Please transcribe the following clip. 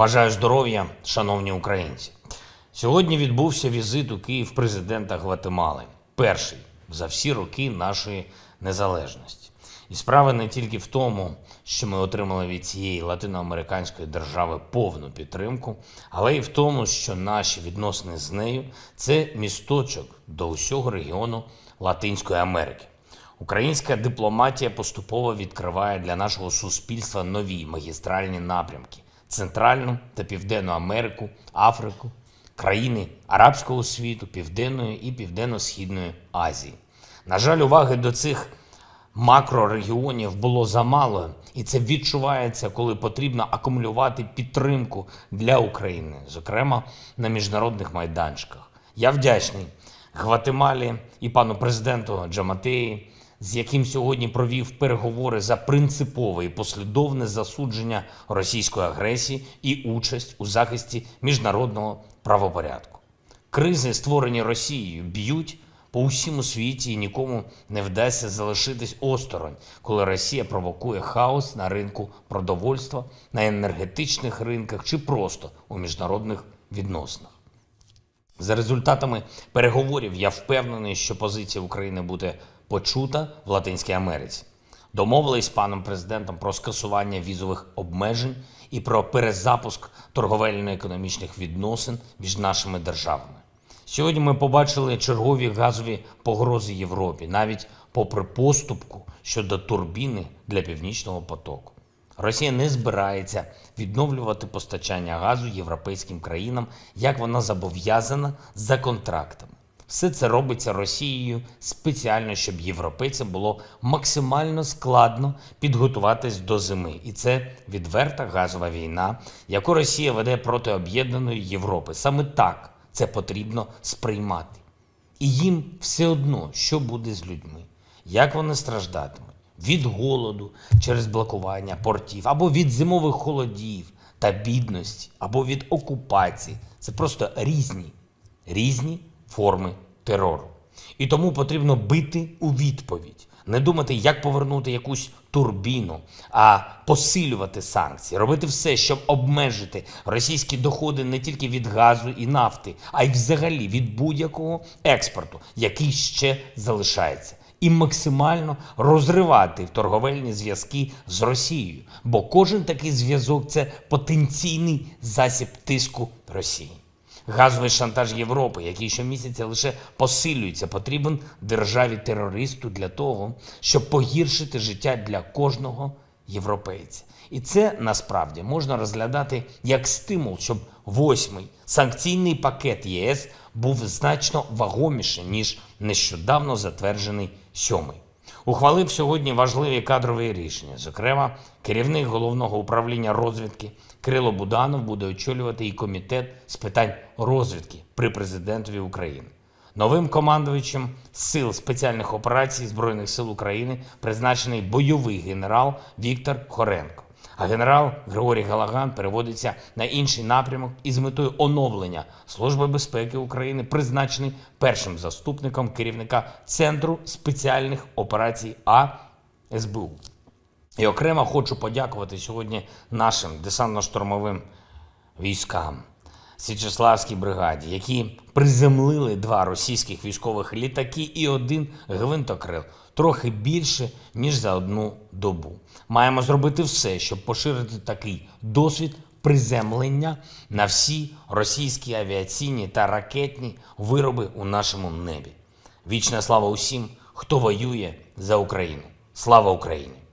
Бажаю здоров'я, шановні українці. Сьогодні відбувся візит у Київ президента Гватемали, перший за всі роки нашої незалежності. І справа не тільки в тому, що ми отримали від цієї латиноамериканської держави повну підтримку, але й в тому, що наші відносини з нею це місточок до усього регіону Латинської Америки. Українська дипломатія поступово відкриває для нашого суспільства нові магістральні напрямки. Центральну та Південну Америку, Африку, країни Арабського світу, Південної і Південно-Східної Азії. На жаль, уваги до цих макрорегіонів було замало, і це відчувається, коли потрібно акумулювати підтримку для України, зокрема на міжнародних майданчиках. Я вдячний Гватемалі і пану президенту Джаматеї з яким сьогодні провів переговори за принципове і послідовне засудження російської агресії і участь у захисті міжнародного правопорядку. Кризи, створені Росією, б'ють по усьому світі і нікому не вдасться залишитись осторонь, коли Росія провокує хаос на ринку продовольства, на енергетичних ринках чи просто у міжнародних відносинах. За результатами переговорів я впевнений, що позиція України буде почута в Латинській Америці. Домовились з паном президентом про скасування візових обмежень і про перезапуск торговельно-економічних відносин між нашими державами. Сьогодні ми побачили чергові газові погрози Європі, навіть попри поступку щодо турбіни для північного потоку. Росія не збирається відновлювати постачання газу європейським країнам, як вона зобов'язана за контрактами. Все це робиться Росією спеціально, щоб європейцям було максимально складно підготуватись до зими, і це відверта газова війна, яку Росія веде проти об'єднаної Європи. Саме так це потрібно сприймати. І їм все одно, що буде з людьми, як вони страждатимуть від голоду через блокування портів або від зимових холодів та бідності, або від окупації. Це просто різні, різні форми терору. І тому потрібно бити у відповідь, не думати, як повернути якусь турбіну, а посилювати санкції, робити все, щоб обмежити російські доходи не тільки від газу і нафти, а й взагалі від будь-якого експорту, який ще залишається. І максимально розривати торговельні зв'язки з Росією, бо кожен такий зв'язок це потенційний засіб тиску Росії. Газовий шантаж Європи, який щомісяця лише посилюється, потрібен державі-терористу для того, щоб погіршити життя для кожного європейця. І це насправді можна розглядати як стимул, щоб восьмий санкційний пакет ЄС був значно вагоміший ніж нещодавно затверджений сьомий ухвалив сьогодні важливі кадрові рішення. Зокрема, керівник головного управління розвідки Крило Буданов буде очолювати і комітет з питань розвідки при президентові України. Новим командувачем сил спеціальних операцій збройних сил України призначений бойовий генерал Віктор Хоренко. А генерал Григорій Галаган переводиться на інший напрямок із метою оновлення Служби безпеки України, призначений першим заступником керівника Центру спеціальних операцій А СБУ. І окремо хочу подякувати сьогодні нашим десантно-штурмовим військам. Січеславській бригаді, які приземлили два російських військових літаки і один гвинтокрил трохи більше ніж за одну добу. Маємо зробити все, щоб поширити такий досвід приземлення на всі російські авіаційні та ракетні вироби у нашому небі. Вічна слава усім, хто воює за Україну. Слава Україні!